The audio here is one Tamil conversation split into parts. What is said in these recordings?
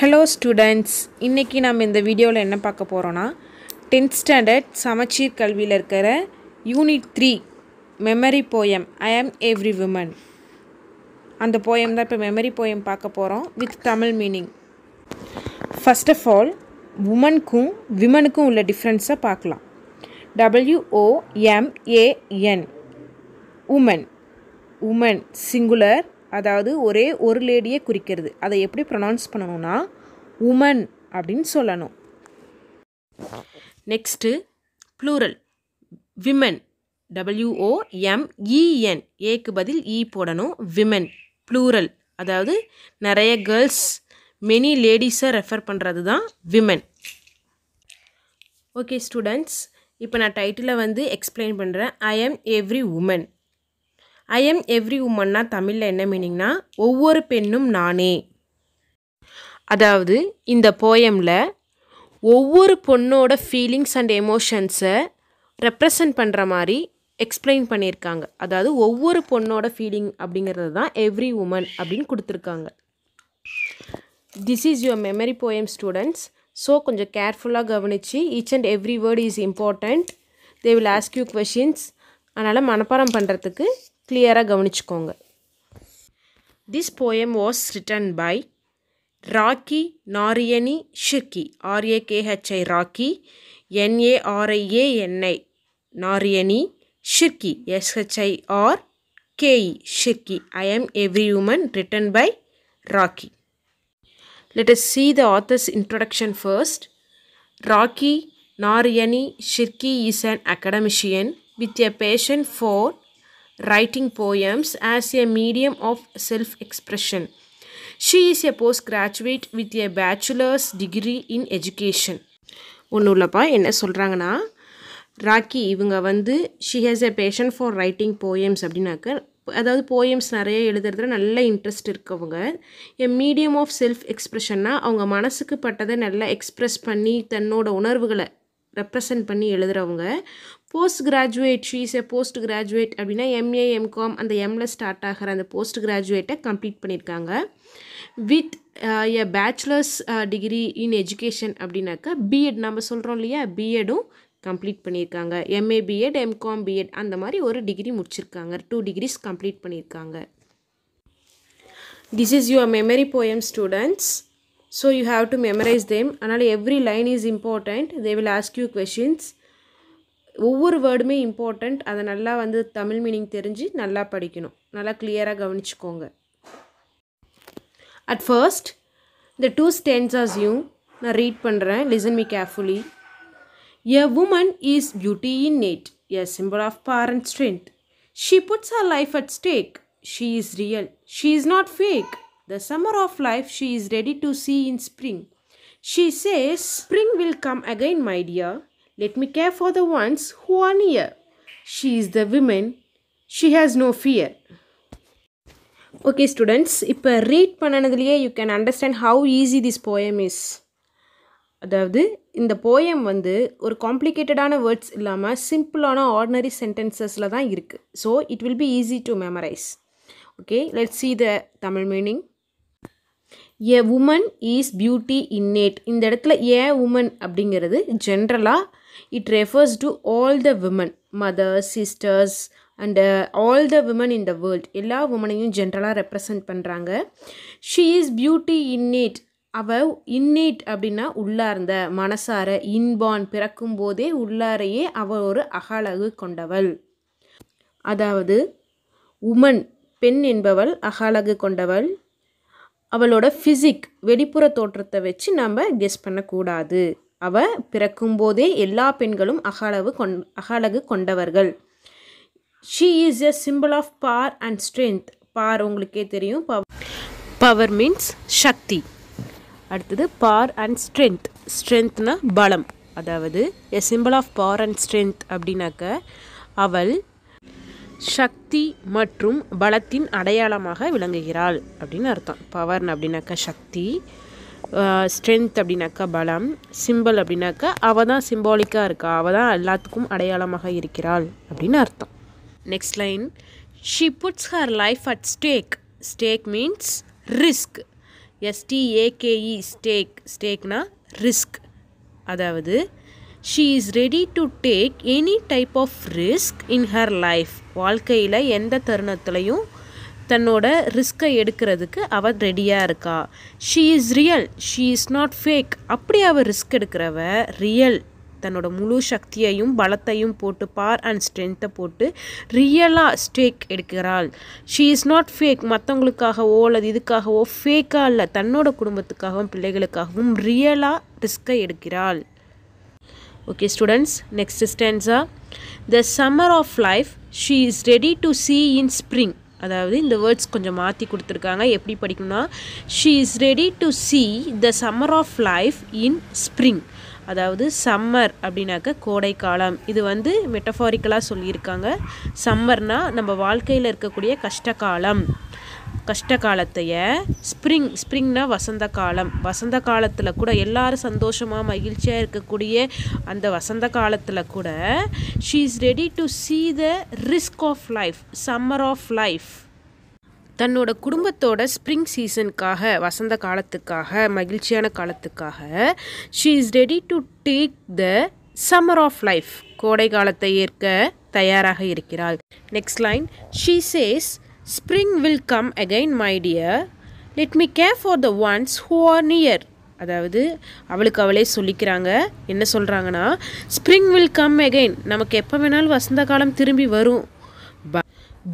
ஹலோ ஸ்டூடெண்ட்ஸ் இன்றைக்கி நம்ம இந்த வீடியோவில் என்ன பார்க்க போகிறோன்னா டென்த் ஸ்டாண்டர்ட் சமச்சீர் கல்வியில் இருக்கிற unit three memory poem I am every woman அந்த போயம் தான் இப்போ மெமரி போயம் பார்க்க போகிறோம் with Tamil meaning first of all உமனுக்கும் விமனுக்கும் உள்ள டிஃப்ரென்ஸை பார்க்கலாம் டபிள்யூஓஎம்ஏஎன் உமன் உமன் சிங்குலர் அதாவது ஒரே ஒரு லேடியை குறிக்கிறது அதை எப்படி ப்ரொனவுன்ஸ் பண்ணணும்னா உமன் அப்படின்னு சொல்லணும் நெக்ஸ்ட்டு ப்ளூரல் விமன் டபிள்யூஓ ஏக்கு பதில் இ e போடணும் விமன் ப்ளூரல் அதாவது நிறைய கேர்ள்ஸ் மெனி லேடிஸை ரெஃபர் பண்ணுறது தான் விமன் ஓகே ஸ்டூடெண்ட்ஸ் இப்போ நான் டைட்டிலை வந்து எக்ஸ்பிளைன் பண்ணுறேன் I am every woman I am every உமன்னா தமிழில் என்ன மீனிங்னா ஒவ்வொரு பெண்ணும் நானே அதாவது இந்த போயமில் ஒவ்வொரு பொண்ணோட ஃபீலிங்ஸ் அண்ட் எமோஷன்ஸை ரெப்ரசன்ட் பண்ணுற மாதிரி எக்ஸ்பிளைன் பண்ணியிருக்காங்க அதாவது ஒவ்வொரு பொண்ணோட ஃபீலிங் அப்படிங்கிறது தான் எவ்ரி உமன் அப்படின்னு கொடுத்துருக்காங்க this is your memory poem students so கொஞ்சம் கேர்ஃபுல்லாக கவனித்து each and every word is important they will ask you questions அதனால் மனப்பாடம் பண்ணுறதுக்கு கிளியராக கவனிச்சுக்கோங்க this poem was written by rakhi நாரியணி ஷிர்கி ஆர்ஏகேஹெச்ஐ rakhi என்ஏஆர்ஐஏஎன்ஐ நாரியணி ஷிர்கி எஸ்ஹெச்ஐஆர் கேஇ ஷிர்கி I am every woman written by rakhi let us see the authors introduction first rakhi நாரியணி ஷிர்கி is an academician with a passion for writing poems as a medium of self expression. She is a postgraduate with a bachelor's degree in education. ஒன்றும் இல்லைப்பா என்ன சொல்கிறாங்கன்னா ராக்கி இவங்க வந்து she has a passion for writing poems அப்படின்னாக்க அதாவது போயம்ஸ் நிறைய எழுதுறதுல நல்ல இன்ட்ரெஸ்ட் இருக்கவங்க எ மீடியம் ஆஃப் செல்ஃப் எக்ஸ்ப்ரெஷன்னா அவங்க மனசுக்கு பட்டதை நல்லா எக்ஸ்ப்ரெஸ் பண்ணி தன்னோட உணர்வுகளை ரெப்ரசன்ட் பண்ணி எழுதுகிறவங்க post graduate she's post graduate அப்படின்னா எம்ஏ எம்காம் அந்த எம்ல ஸ்டார்ட் ஆகிற அந்த போஸ்ட் கிராஜுவேட்டை கம்ப்ளீட் பண்ணியிருக்காங்க with a bachelor's degree in education அப்படின்னாக்கா பிஎட் நம்ம சொல்கிறோம் இல்லையா பிஎடும் கம்ப்ளீட் பண்ணியிருக்காங்க எம்ஏ பிஎட் எம்காம் பிஎட் அந்த மாதிரி ஒரு டிகிரி முடிச்சிருக்காங்க டூ டிகிரிஸ் கம்ப்ளீட் பண்ணியிருக்காங்க this is your memory poem students so you have to memorize them அதனால் every line is important they will ask you questions ஒவ்வொரு வேர்டுமே இம்பார்ட்டண்ட் அதை நல்லா வந்து தமிழ் மீனிங் தெரிஞ்சு நல்லா படிக்கணும் நல்லா கிளியராக கவனிச்சுக்கோங்க அட் ஃபர்ஸ்ட் இந்த டூ ஸ்டென்ஸாஸையும் நான் ரீட் பண்ணுறேன் listen me carefully a woman is beauty innate a symbol of power and strength she puts her life at stake she is real she is not fake the summer of life she is ready to see in spring she says spring will come again my dear Let me care for the ones who are near. She is the woman. She has no fear. Okay students இப்போ ரீட் பண்ணினதுலேயே you can understand how easy this poem is அதாவது இந்த போயம் வந்து ஒரு காம்ப்ளிகேட்டடான வேர்ட்ஸ் இல்லாமல் சிம்பிளான ஆர்டினரி சென்டென்சஸில் தான் இருக்குது so it will be easy to memorize okay let see the Tamil meaning a woman is beauty innate இந்த இடத்துல ஏ உமன் அப்படிங்கிறது ஜென்ரலாக it refers to all the women, mothers sisters and all the women in the world எல்லா உமனையும் ஜென்ரலாக ரெப்ரசன்ட் பண்ணுறாங்க ஷீ இஸ் பியூட்டி இன்னேட் அவள் இன்னேட் அப்படின்னா உள்ளார்ந்த மனசார இன்பான் பிறக்கும் போதே உள்ளாரையே அவள் ஒரு அகலகு கொண்டவள் அதாவது உமன் பெண் என்பவள் அகலகு கொண்டவள் அவளோட ஃபிசிக் வெளிப்புற தோற்றத்தை வச்சு நம்ம கெஸ் பண்ணக்கூடாது அவ பிறக்கும்போதே எல்லா பெண்களும் அகளவு கொண் அகலகு கொண்டவர்கள் she is a symbol of power and strength power உங்களுக்கே தெரியும் பவர் மீன்ஸ் சக்தி அடுத்தது பார் அண்ட் ஸ்ட்ரென்த் ஸ்ட்ரென்த்னா பலம் அதாவது a symbol of power and strength அப்படின்னாக்க அவள் சக்தி மற்றும் பலத்தின் அடையாளமாக விளங்குகிறாள் அப்படின்னு அர்த்தம் பவர்னு அப்படின்னாக்க சக்தி ஸ்ட்ரென்த் அப்படின்னாக்கா பலம் சிம்பிள் அப்படின்னாக்கா அவள் தான் சிம்பாலிக்காக இருக்கா அவள் தான் எல்லாத்துக்கும் அடையாளமாக இருக்கிறாள் அப்படின்னு அர்த்தம் next line she puts her life at stake stake means risk S T A K E stake ஸ்டேக்னா ரிஸ்க் அதாவது she is ready to take any type of risk in her life வாழ்க்கையில் எந்த தருணத்துலையும் தன்னோட ரிஸ்க்கை எடுக்கிறதுக்கு அவள் ரெடியாக இருக்கா she is real she is not fake அப்படி அவள் ரிஸ்க் எடுக்கிறவ ரியல் தன்னோட முழு சக்தியையும் பலத்தையும் போட்டு பார் அண்ட் ஸ்ட்ரென்த்தை போட்டு ரியலாக ஸ்டேக் எடுக்கிறாள் ஷீ இஸ் நாட் ஃபேக் மற்றவங்களுக்காகவோ அல்லது இதுக்காகவோ ஃபேக்காக இல்லை தன்னோட குடும்பத்துக்காகவும் பிள்ளைகளுக்காகவும் ரியலாக ரிஸ்க்கை எடுக்கிறாள் okay students next stanza the summer of life she is ready to see in spring அதாவது இந்த வேர்ட்ஸ் கொஞ்சம் மாற்றி கொடுத்துருக்காங்க எப்படி படிக்கணும்னா she is ready to see the summer of life in spring அதாவது சம்மர் அப்படின்னாக்க கோடைக்காலம் இது வந்து மெட்டஃபாரிக்கலாக சொல்லியிருக்காங்க சம்மர்னால் நம்ம வாழ்க்கையில் இருக்கக்கூடிய கஷ்டகாலம் கஷ்ட காலத்தைய ஸ்ப்ரிங் ஸ்ப்ரிங்னா வசந்த காலம் வசந்த காலத்தில் கூட எல்லாரும் சந்தோஷமாக மகிழ்ச்சியாக இருக்கக்கூடிய அந்த வசந்த காலத்தில் கூட she is ready to see the risk of life summer of life தன்னோட குடும்பத்தோட ஸ்ப்ரிங் சீசனுக்காக வசந்த காலத்துக்காக மகிழ்ச்சியான காலத்துக்காக she is ready to take the summer of life கோடை காலத்தை ஏற்க தயாராக இருக்கிறாள் next line she says spring will come again my dear let me care for the ones who are near அதாவது அவளுக்கு அவளே சொல்லிக்கிறாங்க என்ன சொல்கிறாங்கன்னா ஸ்ப்ரிங் வில் கம் அகைன் நமக்கு எப்போ வேணாலும் வசந்த காலம் திரும்பி வரும்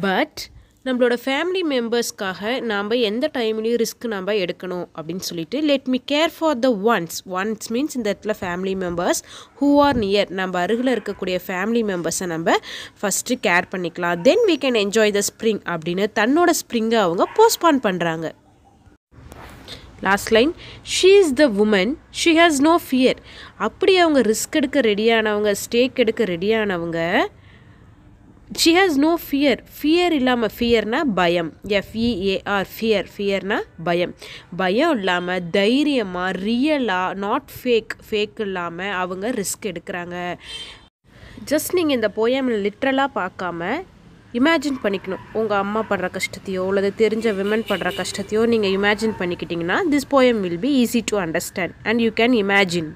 பட் நம்மளோட ஃபேமிலி மெம்பர்ஸ்க்காக நாம் எந்த டைம்லேயும் ரிஸ்க் நாம் எடுக்கணும் அப்படின்னு சொல்லிட்டு let me care for the ones ones means இந்த இடத்துல family members who are near நம்ம அருகில் இருக்கக்கூடிய ஃபேமிலி மெம்பர்ஸை நம்ம ஃபஸ்ட்டு கேர் பண்ணிக்கலாம் தென் we can enjoy the spring அப்படின்னு தன்னோட ஸ்ப்ரிங்கை அவங்க போஸ்ட்பான் பண்ணுறாங்க last line she is the woman she has no fear அப்படி அவங்க ரிஸ்க் எடுக்க ரெடியானவங்க ஸ்டேக் எடுக்க ரெடியானவங்க she has no fear fear இல்லாமல் ஃபியர்னா பயம் எஃப்இஏஆர் ஃபியர் ஃபியர்னா பயம் பயம் இல்லாமல் தைரியமாக ரியலாக நாட் ஃபேக் ஃபேக் இல்லாமல் அவங்க ரிஸ்க் எடுக்கிறாங்க ஜஸ்ட் நீங்கள் இந்த போயம் லிட்ரலாக பார்க்காம இமேஜின் பண்ணிக்கணும் உங்கள் அம்மா படுற கஷ்டத்தையோ அல்லது தெரிஞ்ச விமன் படுற கஷ்டத்தையோ நீங்கள் இமேஜின் பண்ணிக்கிட்டிங்கன்னா this poem will be easy to understand and you can imagine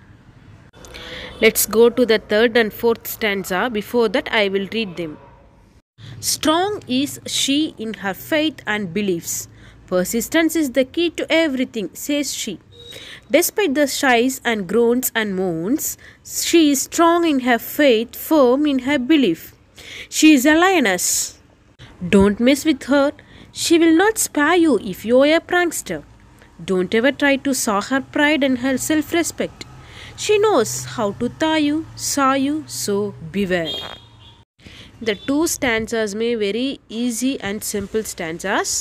let's go to the third and fourth stanza before that I will read them Strong is she in her faith and beliefs. Persistence is the key to everything, says she. Despite the shies and groans and moans, she is strong in her faith, firm in her belief. She is a lioness. Don't mess with her. She will not spare you if you are a prankster. Don't ever try to saw her pride and her self respect. She knows how to tie you, saw you, so beware. இந்த டூ ஸ்டான்சாஸுமே very easy and simple stanzas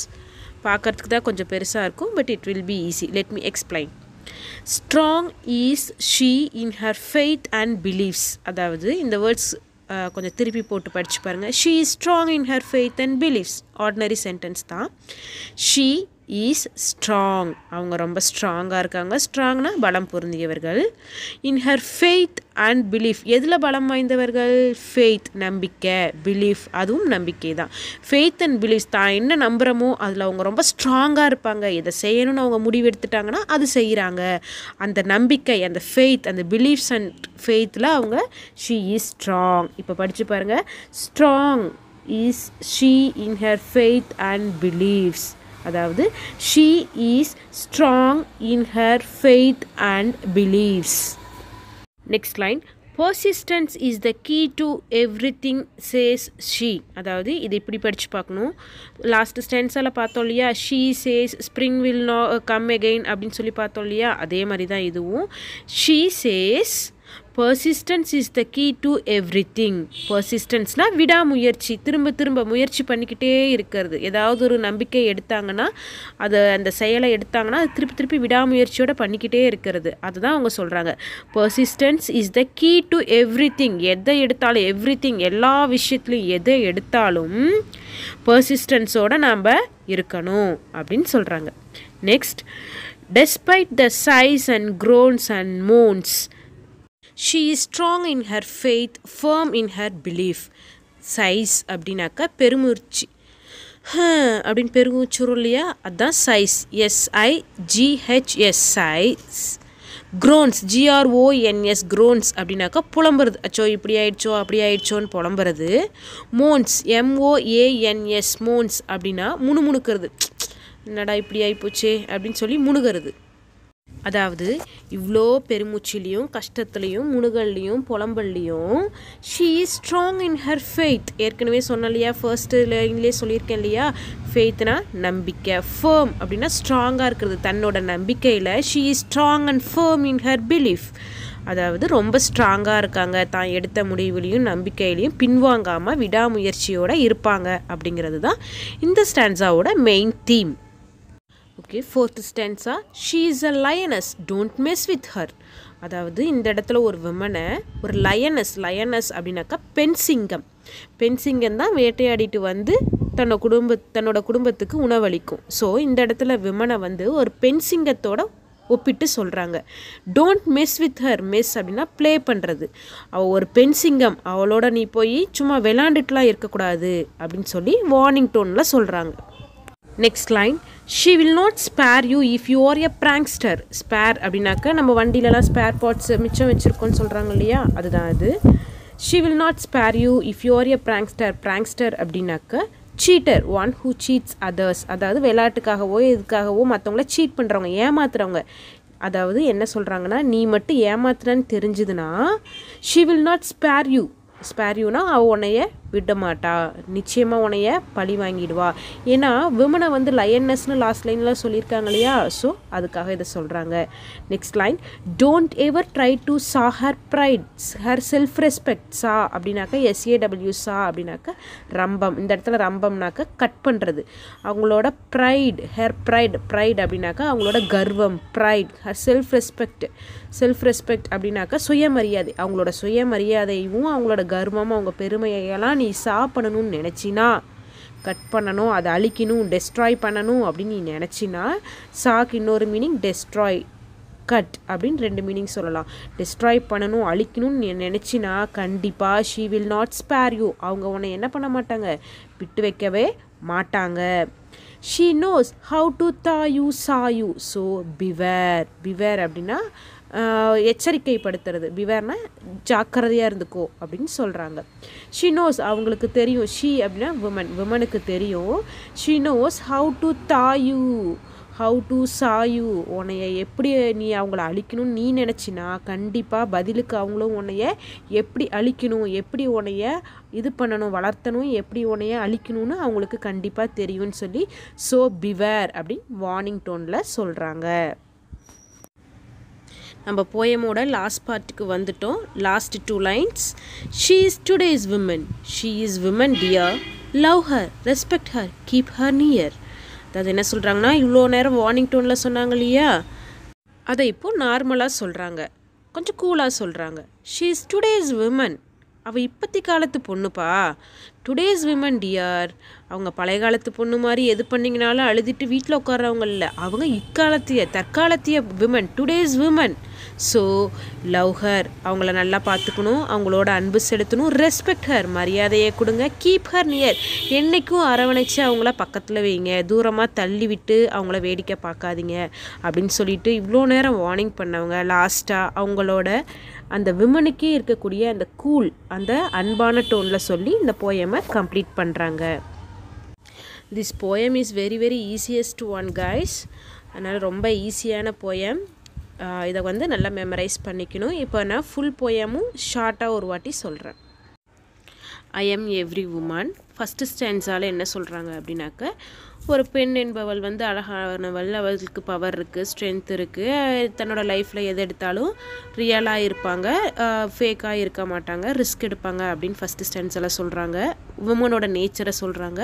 பார்க்குறதுக்கு தான் கொஞ்சம் பெருசாக இருக்கும் but it will be easy let me explain strong is she in her faith and beliefs அதாவது இந்த வேர்ட்ஸ் கொஞ்சம் திருப்பி போட்டு படித்து பாருங்கள் she is strong in her faith and beliefs ordinary sentence தான் ஷீ ஈஸ் ஸ்ட்ராங் அவங்க ரொம்ப ஸ்ட்ராங்காக இருக்காங்க ஸ்ட்ராங்னா பலம் பொருந்தியவர்கள் in her faith and belief எதில் பலம் வாய்ந்தவர்கள் ஃபெய்த் நம்பிக்கை பிலீஃப் அதுவும் நம்பிக்கை தான் ஃபெய்த் அண்ட் பிலீஃப்ஸ் தான் என்ன நம்புகிறோமோ அதில் அவங்க ரொம்ப ஸ்ட்ராங்காக இருப்பாங்க இதை செய்யணும்னு அவங்க முடிவெடுத்துட்டாங்கன்னா அது செய்கிறாங்க அந்த நம்பிக்கை அந்த ஃபெய்த் அந்த பிலீஃப்ஸ் அண்ட் ஃபெய்த்தில் அவங்க ஷீ இஸ் ஸ்ட்ராங் இப்போ படித்து பாருங்கள் strong is she in her faith and beliefs அதாவது she is strong in her faith and believes next line persistence is the key to everything says she அதாவது இது இப்படி படித்து பார்க்கணும் லாஸ்ட் ஸ்டென்ஸால் பார்த்தோம் இல்லையா she says spring will no come again அப்படின்னு சொல்லி பார்த்தோம் இல்லையா அதே மாதிரி தான் இதுவும் she says persistence is the key to everything பர்சிஸ்டன்ஸ்னால் விடாமுயற்சி திரும்ப திரும்ப முயற்சி பண்ணிக்கிட்டே இருக்கிறது ஏதாவது ஒரு நம்பிக்கை எடுத்தாங்கன்னா அதை அந்த செயலை எடுத்தாங்கன்னா அது திருப்பி திருப்பி விடாமுயற்சியோடு பண்ணிக்கிட்டே இருக்கிறது அதுதான் அவங்க சொல்கிறாங்க persistence is the key to everything எதை எடுத்தாலும் எவ்ரி திங் எல்லா விஷயத்துலையும் எதை எடுத்தாலும் பர்சிஸ்டன்ஸோடு நாம் இருக்கணும் அப்படின்னு சொல்கிறாங்க next despite the sighs and groans and moans she is strong in her faith firm in her belief sighs அப்படின்னாக்கா பெருமூர்ச்சி அப்படின்னு பெருமூச்சுரும் இல்லையா அதுதான் sighs S I G H S sighs groans G R O N S groans அப்படின்னாக்கா புலம்புறது அச்சோ இப்படி ஆயிடுச்சோ அப்படி ஆயிடுச்சோன்னு புலம்புறது மோன்ஸ் எம்ஓஏஎன்எஸ் மோன்ஸ் அப்படின்னா முணுமுணுக்கிறது என்னடா இப்படி ஆகிப்போச்சே அப்படின்னு சொல்லி முணுகிறது அதாவது இவ்வளோ பெருமூச்சிலையும் கஷ்டத்துலேயும் முனுகல்லையும் புலம்பல்லையும் she is strong in her faith ஏற்கனவே சொன்ன இல்லையா ஃபர்ஸ்ட்டு லைன்லேயே சொல்லியிருக்கேன் இல்லையா ஃபெய்த்னா நம்பிக்கை ஃபேர்ம் அப்படின்னா ஸ்ட்ராங்காக இருக்கிறது தன்னோட நம்பிக்கையில் she is strong and firm in her belief அதாவது ரொம்ப ஸ்ட்ராங்காக இருக்காங்க தான் எடுத்த முடிவுலையும் நம்பிக்கையிலையும் பின்வாங்காமல் விடாமுயற்சியோடு இருப்பாங்க அப்படிங்கிறது தான் இந்த ஸ்டான்ஸாவோட main theme okay fourth stanza she is a lioness don't mess with her அதாவது இந்த இடத்துல ஒரு விமனை ஒரு லயனஸ் லயனஸ் அப்படின்னாக்கா பெண் சிங்கம் பெண் சிங்கம் தான் வேட்டையாடிட்டு வந்து தன்னோட குடும்ப தன்னோட குடும்பத்துக்கு உணவளிக்கும் ஸோ இந்த இடத்துல விமனை வந்து ஒரு பெண் சிங்கத்தோட ஒப்பிட்டு சொல்கிறாங்க don't mess with her mess அப்படின்னா ப்ளே பண்ணுறது அவள் ஒரு பெண் சிங்கம் அவளோட நீ போய் சும்மா விளாண்டுட்டுலாம் இருக்கக்கூடாது அப்படின்னு சொல்லி வார்னிங் டோனில் சொல்கிறாங்க next line she will not spare you if you are a prankster spare அப்படின்னாக்கா நம்ம வண்டியிலலாம் ஸ்பேர் பார்ட்ஸ் மிச்சம் வச்சுருக்கோன்னு சொல்கிறாங்க இல்லையா அதுதான் அது she will not spare you if you are a prankster prankster அப்படின்னாக்க cheater one who cheats others அதாவது விளையாட்டுக்காகவோ இதுக்காகவோ மற்றவங்கள சீட் பண்ணுறவங்க ஏமாத்துறவங்க அதாவது என்ன சொல்கிறாங்கன்னா நீ மட்டும் ஏமாத்துறன்னு தெரிஞ்சுதுன்னா she will not spare you spare யூனா அவ உன்னைய விடமாட்டா நிச்சயமாக உனைய பழி வாங்கிடுவா ஏன்னா விமனை வந்து லயன்னஸ்னு லாஸ்ட் லைனில் சொல்லியிருக்காங்க இல்லையா ஸோ அதுக்காக இதை சொல்கிறாங்க next line don't ever try to saw her pride her self respect saw அப்படின்னாக்கா எஸ்ஏடபிள்யூ சா அப்படின்னாக்கா ரம்பம் இந்த இடத்துல ரம்பம்னாக்கா கட் பண்ணுறது அவங்களோட ப்ரைட் ஹெர் ப்ரைட் ப்ரைட் அப்படின்னாக்கா அவங்களோட கர்வம் pride her self respect self respect அப்படின்னாக்கா சுயமரியாதை அவங்களோட சுயமரியாதையும் அவங்களோட கர்வம் அவங்க பெருமையெல்லாம் நீ சாப்பிடணும்னு நினச்சினா கட் பண்ணணும் அதை அழிக்கணும் டெஸ்ட்ராய் பண்ணணும் அப்படின்னு நீ நினச்சினா சாக்கு இன்னொரு மீனிங் டெஸ்ட்ராய் கட் அப்படின்னு ரெண்டு மீனிங் சொல்லலாம் டிஸ்ட்ராய் பண்ணணும் அழிக்கணும்னு நீ நினச்சினா கண்டிப்பாக she will not spare you அவங்க உன்னை என்ன பண்ண மாட்டாங்க விட்டு வைக்கவே மாட்டாங்க she knows how to thaw you saw you so beware beware அப்படின்னா எச்சரிக்கைப்படுத்துறது பிவேர்னா ஜாக்கிரதையாக இருந்துக்கோ அப்படின்னு சொல்கிறாங்க ஷி நோஸ் அவங்களுக்கு தெரியும் ஷி அப்படின்னா விமன் விமனுக்கு தெரியும் she knows how to thaw you how to saw you உன்னைய எப்படி நீ அவங்கள அழிக்கணும்னு நீ நினச்சினா கண்டிப்பாக பதிலுக்கு அவங்களும் உன்னைய எப்படி அழிக்கணும் எப்படி உன்னைய இது பண்ணணும் வளர்த்தணும் எப்படி உன்னைய அழிக்கணும்னு அவங்களுக்கு கண்டிப்பாக தெரியும்னு சொல்லி ஸோ பிவேர் அப்படின்னு வார்னிங் டோனில் சொல்கிறாங்க நம்ம போயமோட லாஸ்ட் பார்ட்டுக்கு வந்துட்டோம் last two lines she is today's women she is women dear love her respect her keep her near அதாவது என்ன சொல்கிறாங்கன்னா இவ்வளோ நேரம் வார்னிங் டோனில் சொன்னாங்க இல்லையா அதை இப்போது நார்மலாக சொல்கிறாங்க கொஞ்சம் கூலாக சொல்கிறாங்க ஷீ இஸ் டுடேஸ் விமன் அவள் இப்பத்தி காலத்து பொண்ணுப்பா டுடேஸ் விமன் டியார் அவங்க பழைய காலத்து பொண்ணு மாதிரி எது பண்ணிங்கனாலும் அழுதுட்டு வீட்டில் உட்கார்றவங்க இல்லை அவங்க இக்காலத்திய தற்காலத்திய women today's women so love her அவங்கள நல்லா பார்த்துக்கணும் அவங்களோட அன்பு செலுத்தணும் ரெஸ்பெக்ட் ஹர் மரியாதையை கொடுங்க கீப் ஹர் நியர் என்றைக்கும் அரவணைச்சு அவங்கள பக்கத்தில் வைங்க தூரமாக தள்ளி விட்டு அவங்கள வேடிக்கை பார்க்காதீங்க அப்படின்னு சொல்லிட்டு இவ்வளோ நேரம் வார்னிங் பண்ணவங்க லாஸ்ட்டாக அவங்களோட அந்த விமனுக்கே இருக்கக்கூடிய அந்த கூல் அந்த அன்பான டோனில் சொல்லி இந்த போயமை கம்ப்ளீட் பண்ணுறாங்க this poem is very very easiest one guys அதனால் ரொம்ப ஈஸியான போயம் இதை வந்து நல்லா மெமரைஸ் பண்ணிக்கணும் இப்போ நான் ஃபுல் போயமும் ஷார்ட்டாக ஒரு வாட்டி சொல்கிறேன் I am every woman first ஸ்டாண்ட்ஸால் என்ன சொல்கிறாங்க அப்படின்னாக்க ஒரு பெண் என்பவள் வந்து அழகானவள் அவளுக்கு பவர் இருக்குது ஸ்ட்ரென்த் இருக்குது தன்னோட லைஃப்பில் எது எடுத்தாலும் ரியலாக இருப்பாங்க ஃபேக்காக இருக்க மாட்டாங்க ரிஸ்க் எடுப்பாங்க அப்படின்னு ஃபஸ்ட்டு ஸ்டென்ஸெல்லாம் சொல்கிறாங்க உமனோட நேச்சரை சொல்கிறாங்க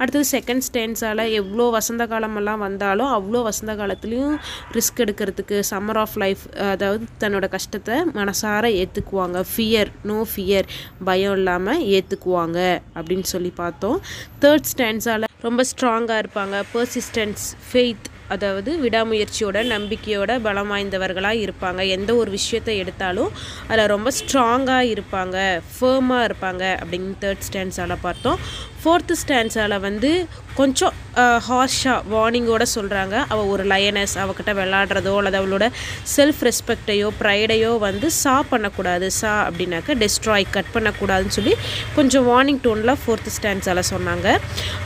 அடுத்தது செகண்ட் ஸ்டென்ஸால் எவ்வளோ வசந்த காலமெல்லாம் வந்தாலும் அவ்வளோ வசந்த காலத்துலேயும் ரிஸ்க் எடுக்கிறதுக்கு சம்மர் ஆஃப் லைஃப் அதாவது தன்னோட கஷ்டத்தை மனசார ஏற்றுக்குவாங்க ஃபியர் நோ ஃபியர் பயம் இல்லாமல் ஏற்றுக்குவாங்க அப்படின்னு சொல்லி பார்த்தோம் தேர்ட் ஸ்டாண்ட்ஸால் ரொம்ப ஸ்ட்ராங்காக இருப்பாங்க பர்சிஸ்டன்ஸ் ஃபெய்த் அதாவது விடாமுயற்சியோட நம்பிக்கையோட பலம் வாய்ந்தவர்களாக இருப்பாங்க எந்த ஒரு விஷயத்தை எடுத்தாலும் அதில் ரொம்ப ஸ்ட்ராங்காக இருப்பாங்க ஃபேர்மாக இருப்பாங்க அப்படின்னு தேர்ட் ஸ்டாண்ட்ஸால் பார்த்தோம் ஃபோர்த்து ஸ்டாண்ட்ஸால் வந்து கொஞ்சம் ஹார்ஷாக வார்னிங்கோடு சொல்கிறாங்க அவள் ஒரு லயனஸ் அவகிட்ட விளாடுறதோ அல்லது அவளோட செல்ஃப் ரெஸ்பெக்டையோ ப்ரைடையோ வந்து சா பண்ணக்கூடாது சா அப்படின்னாக்க டெஸ்ட்ராய் கட் பண்ணக்கூடாதுன்னு சொல்லி கொஞ்சம் வார்னிங் டோனில் ஃபோர்த்து ஸ்டாண்ட்ஸால் சொன்னாங்க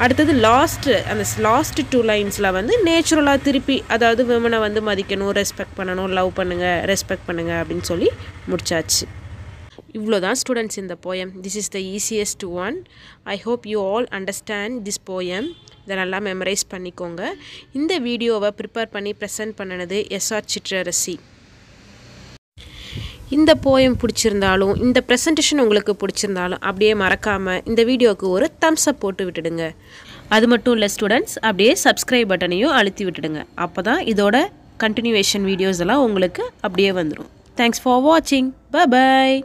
அடுத்தது லாஸ்ட்டு அந்த லாஸ்ட்டு டூ லைன்ஸில் வந்து நேச்சுரலாக நம்மளாக திருப்பி அதாவது விமனை வந்து மதிக்கணும் ரெஸ்பெக்ட் பண்ணணும் லவ் பண்ணுங்கள் ரெஸ்பெக்ட் பண்ணுங்கள் அப்படின்னு சொல்லி முடிச்சாச்சு இவ்வளோ தான் ஸ்டூடெண்ட்ஸ் இந்த poem this is the easiest one I hope you all understand this poem இதை நல்லா மெமரைஸ் பண்ணிக்கோங்க இந்த வீடியோவை ப்ரிப்பேர் பண்ணி ப்ரெசென்ட் பண்ணினது எஸ்ஆர் சிற்றரசி இந்த போயம் பிடிச்சிருந்தாலும் இந்த ப்ரெசன்டேஷன் உங்களுக்கு பிடிச்சிருந்தாலும் அப்படியே மறக்காமல் இந்த வீடியோவுக்கு ஒரு தம்ஸ் அப் போட்டு விட்டுடுங்க அது மட்டும் இல்லை ஸ்டூடெண்ட்ஸ் அப்படியே சப்ஸ்கிரைப் பட்டனையும் அழுத்தி விட்டுடுங்க அப்போ தான் இதோட கண்டினியூவேஷன் வீடியோஸ் எல்லாம் உங்களுக்கு அப்படியே வந்துடும் தேங்க்ஸ் ஃபார் வாட்சிங் ப பாய்